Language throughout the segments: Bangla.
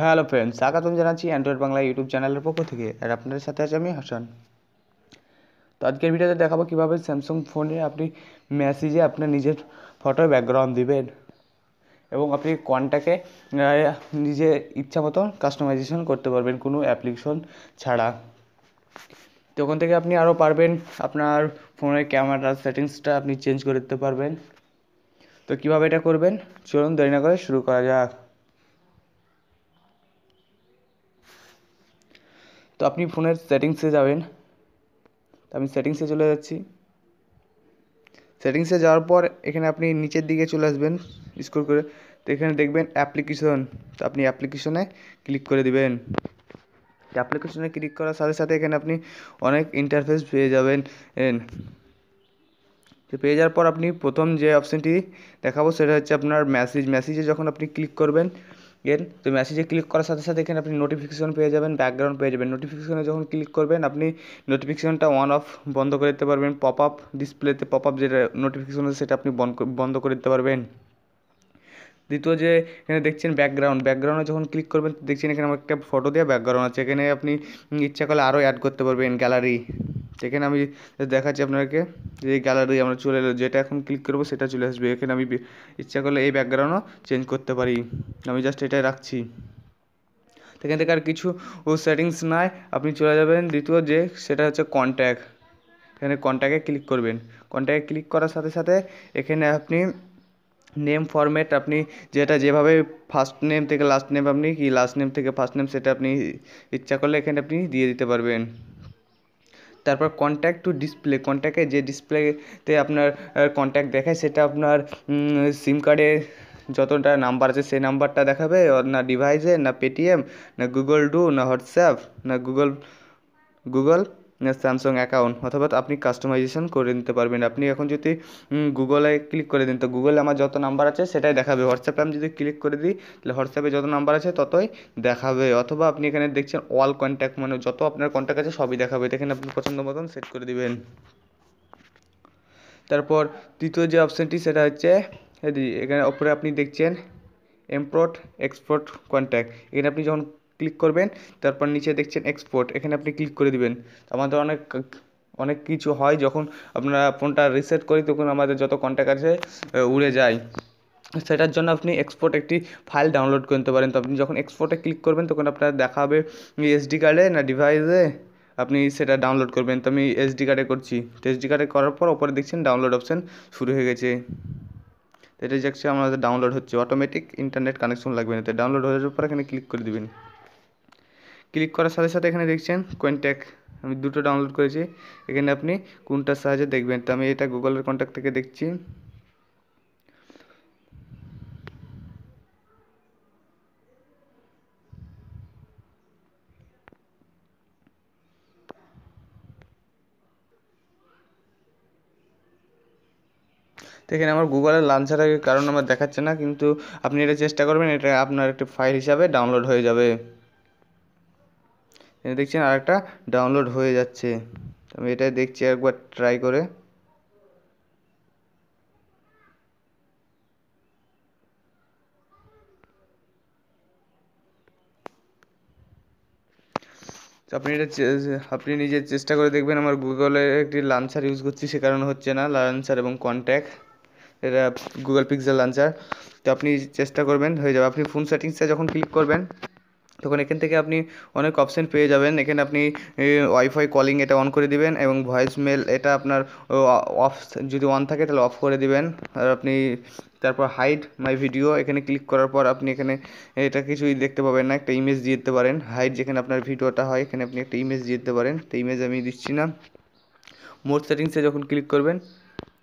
হ্যালো ফ্রেন্ডস স্বাগতম জানাচ্ছি অ্যান্ড্রয়েড বাংলা ইউটিউব চ্যানেলের পক্ষ থেকে আর আপনাদের সাথে আছি আমি হাসান তো আজকের ভিডিওতে দেখাবো কীভাবে স্যামসাং ফোনে আপনি মেসেজে আপনার নিজের ফটো ব্যাকগ্রাউন্ড দিবেন এবং আপনি কোয়ান্টাকে নিজে ইচ্ছা মতো কাস্টমাইজেশন করতে পারবেন কোনো অ্যাপ্লিকেশন ছাড়া তো ওখান থেকে আপনি আরও পারবেন আপনার ফোনের ক্যামেরার সেটিংসটা আপনি চেঞ্জ করে দিতে পারবেন তো কীভাবে এটা করবেন চলুন দেরি না করে শুরু করা যাক তো আপনি ফোনের সেটিংসে যাবেন তো আমি সেটিংসে চলে যাচ্ছি সেটিংসে যাওয়ার পর এখানে আপনি নিচের দিকে চলে আসবেন স্ক্রল করে তো এখানে দেখবেন অ্যাপ্লিকেশন তো আপনি অ্যাপ্লিকেশনে ক্লিক করে দিবেন অ্যাপ্লিকেশনে ক্লিক করার সাথে সাথে এখানে আপনি অনেক ইন্টারফেস পেয়ে যাবেন তো পেয়ে যাওয়ার পর আপনি প্রথম যে অপশানটি দেখাবো সেটা হচ্ছে আপনার মেসেজ মেসেজে যখন আপনি ক্লিক করবেন এর তো মেসেজে ক্লিক করার সাথে সাথে এখানে আপনি নোটিফিকেশন পেয়ে যাবেন ব্যাকগ্রাউন্ড পেয়ে যাবেন নোটিফিকেশনে যখন ক্লিক করবেন আপনি নোটিফিকেশনটা অন অফ বন্ধ করে দিতে পারবেন পপ আপ ডিসপ্লেতে পপ আপ যেটা নোটিফিকেশন আছে সেটা আপনি বন্ধ করে দিতে পারবেন দ্বিতীয় যে এখানে দেখছেন ব্যাকগ্রাউন্ড ব্যাকগ্রাউন্ডে যখন ক্লিক করবেন দেখছেন এখানে আমার একটা ফটো দেওয়া ব্যাকগ্রাউন্ড আছে এখানে আপনি ইচ্ছা করলে আরও অ্যাড করতে পারবেন গ্যালারি এখানে আমি দেখাচ্ছি আপনাকে যে গ্যালারি আমরা চলে এলো যেটা এখন ক্লিক করবো সেটা চলে আসবে এখানে আমি ইচ্ছা করলে এই ব্যাকগ্রাউন্ডও চেঞ্জ করতে পারি আমি জাস্ট এটাই রাখছি এখান থেকে আর কিছু ও সেটিংস নাই আপনি চলে যাবেন দ্বিতীয় যে সেটা হচ্ছে কন্ট্যাক্ট এখানে কন্ট্যাক্টে ক্লিক করবেন কন্ট্যাক্টে ক্লিক করার সাথে সাথে এখানে আপনি নেম ফরম্যাট আপনি যেটা যেভাবে ফার্স্ট নেম থেকে লাস্ট নেম আপনি কি লাস্ট নেম থেকে ফার্স্ট নেম সেটা আপনি ইচ্ছা করলে এখানে আপনি দিয়ে দিতে পারবেন তারপর কন্ট্যাক্ট টু ডিসপ্লে কন্ট্যাক্টে যে ডিসপ্লেতে আপনার কন্ট্যাক্ট দেখায় সেটা আপনার সিম কার্ডে যতটা নাম্বার আছে সেই নাম্বারটা দেখাবে না ডিভাইসে না পেটিএম না গুগল ডু না হোয়াটসঅ্যাপ না গুগল গুগল স্যামসাং অ্যাকাউন্ট অথবা আপনি কাস্টমাইজেশন করে নিতে পারবেন আপনি এখন যদি গুগলে ক্লিক করে দিন তো গুগলে আমার যত নাম্বার আছে সেটাই দেখাবে হোয়াটসঅ্যাপে আমি যদি ক্লিক করে দিই তাহলে হোয়াটসঅ্যাপে যত নাম্বার আছে ততই দেখাবে অথবা আপনি এখানে দেখছেন অল কন্ট্যাক্ট মানে যত আপনার কন্ট্যাক্ট আছে সবই দেখাবে এখানে আপনি পছন্দ মতন সেট করে দিবেন তারপর তৃতীয় যে অপশানটি সেটা হচ্ছে এখানে ওপরে আপনি দেখছেন এমপোর্ট এক্সপোর্ট কন্ট্যাক্ট এখানে আপনি যখন ক্লিক করবেন তারপর নিচে দেখছেন এক্সপোর্ট এখানে আপনি ক্লিক করে দিবেন আমাদের অনেক অনেক কিছু হয় যখন আপনারা ফোনটা রিসেট করি তখন আমাদের যত কন্ট্যাক্ট আছে উড়ে যায় সেটার জন্য আপনি এক্সপোর্ট একটি ফাইল ডাউনলোড করতে পারেন তো আপনি যখন এক্সপোর্টে ক্লিক করবেন তখন আপনার দেখা হবে এসডি কার্ডে না ডিভাইসে আপনি সেটা ডাউনলোড করবেন তো আমি এসডি কার্ডে করছি তো এসডি কার্ডে করার পর ওপরে দেখছেন ডাউনলোড অপশান শুরু হয়ে গেছে এটা যাচ্ছে আমাদের ডাউনলোড হচ্ছে অটোমেটিক ইন্টারনেট কানেকশন লাগবে না তো ডাউনলোড হয়ে যাওয়ার পর এখানে ক্লিক করে দেবেন ক্লিক করার সাথে সাথে এখানে দেখছেন কন্ট্যাক্ট আমি দুটো ডাউনলোড করেছি এখানে আপনি কোনটার সাহায্যে দেখবেন তো আমি এটা গুগলের কন্ট্যাক্ট থেকে দেখছি দেখেন আমার গুগলে লাঞ্চার আগে কারণ আমার দেখাচ্ছে না কিন্তু আপনি এটা চেষ্টা করবেন এটা আপনার একটি ফাইল হিসাবে ডাউনলোড হয়ে যাবে দেখছেন আর একটা ডাউনলোড হয়ে যাচ্ছে আমি এটা দেখছি একবার ট্রাই করে আপনি এটা আপনি নিজে চেষ্টা করে দেখবেন আমার গুগলে একটি লাঞ্চার ইউজ করছি সে কারণে হচ্ছে না লাঞ্চার এবং কন্ট্যাক্ট এটা গুগল পিক্সেল লাঞ্চার তো আপনি চেষ্টা করবেন হয়ে যাবে আপনি ফোন সেটিংসে যখন ক্লিক করবেন তখন এখান থেকে আপনি অনেক অপশান পেয়ে যাবেন এখানে আপনি ওয়াইফাই কলিং এটা অন করে দিবেন এবং ভয়েস মেল এটা আপনার অফ যদি অন থাকে তাহলে অফ করে দিবেন আর আপনি তারপর হাইড মাই ভিডিও এখানে ক্লিক করার পর আপনি এখানে এটা কিছুই দেখতে পাবেন না একটা ইমেজ দিয়ে দিতে পারেন হাইড যেখানে আপনার ভিডিওটা হয় এখানে আপনি একটা ইমেজ দিয়ে দিতে পারেন তো ইমেজ আমি দিচ্ছি না মোর সেটিংসে যখন ক্লিক করবেন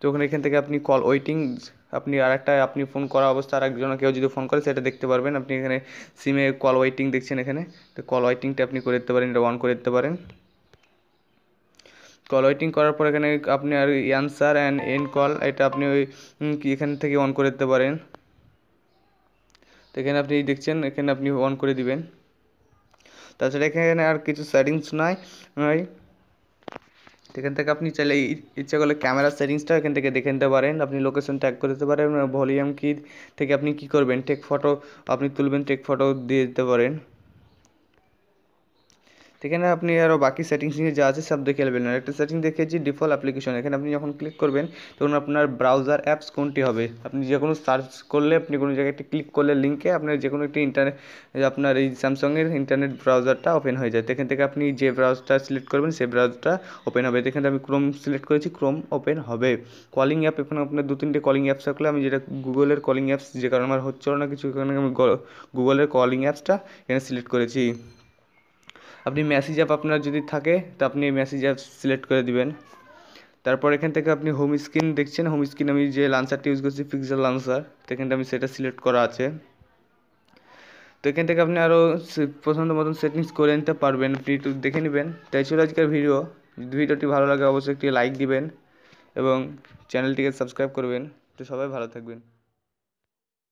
তখন এখান থেকে আপনি কল ওয়েটিংস আপনি আর একটা আপনি ফোন করা অবস্থা আর একজন কেউ যদি ফোন করে সেটা দেখতে পারবেন আপনি এখানে সিমে কল ওয়েটিং দেখছেন এখানে তো কল ওয়েটিংটা আপনি করে দিতে পারেন এটা অন করে দিতে পারেন কল ওয়েটিং করার পর এখানে আপনি আর অ্যান্সার অ্যান্ড এন কল এটা আপনি ওই এখান থেকে অন করে দিতে পারেন তো এখানে আপনি দেখছেন এখানে আপনি অন করে দিবেন তাছাড়া এখানে আর কিছু সেটিংস নাই এখান থেকে আপনি চাইলে ইচ্ছা করলে ক্যামেরা সেটিংসটা এখান থেকে দেখে নিতে পারেন আপনি লোকেশন ট্যাগ করে দিতে পারেন ভলিউম কি থেকে আপনি কি করবেন টেক ফটো আপনি তুলবেন টেক ফটো দিয়ে দিতে পারেন এখানে আপনি আরও বাকি সেটিংস নিয়ে যা আছে সব দেখে নেবেন একটা সেটিং দেখেছি ডিফল্ট অ্যাপ্লিকেশন এখানে আপনি যখন ক্লিক করবেন তখন আপনার ব্রাউজার অ্যাপস কোনটি হবে আপনি যে কোনো সার্চ করলে আপনি কোনো জায়গায় একটি ক্লিক করলে লিঙ্কে আপনার যে কোনো একটি ইন্টারনেট আপনার এই স্যামসংয়ের ইন্টারনেট ব্রাউজারটা ওপেন হয়ে যায় এখান থেকে আপনি যে ব্রাউজটা সিলেক্ট করবেন সেই ব্রাউজটা ওপেন হবে এখানে আমি ক্রোম সিলেক্ট করেছি ক্রোম ওপেন হবে কলিং অ্যাপ এখানে আপনার দু তিনটে কলিং অ্যাপস থাকলে আমি যেটা গুগলের কলিং অ্যাপস যে কারণে আমার হচ্ছিল না কিছু এখানে আমি গুগলের কলিং অ্যাপসটা এখানে সিলেক্ট করেছি আপনি মেসেজ অ্যাপ আপনার যদি থাকে তো আপনি মেসেজ অ্যাপ সিলেক্ট করে দিবেন তারপর এখান থেকে আপনি হোম স্ক্রিন দেখছেন হোম স্ক্রিন আমি যে লান্সারটি ইউজ করছি পিক্সেল লান্সার তো এখানটা আমি সেটা সিলেক্ট করা আছে তো এখান থেকে আপনি আরও পছন্দ মতন সেটিংস করে নিতে পারবেন আপনি একটু দেখে নেবেন তাই ছিল আজকের ভিডিও যদি ভিডিওটি ভালো লাগে অবশ্যই একটি লাইক দিবেন এবং চ্যানেলটিকে সাবস্ক্রাইব করবেন তো সবাই ভালো থাকবেন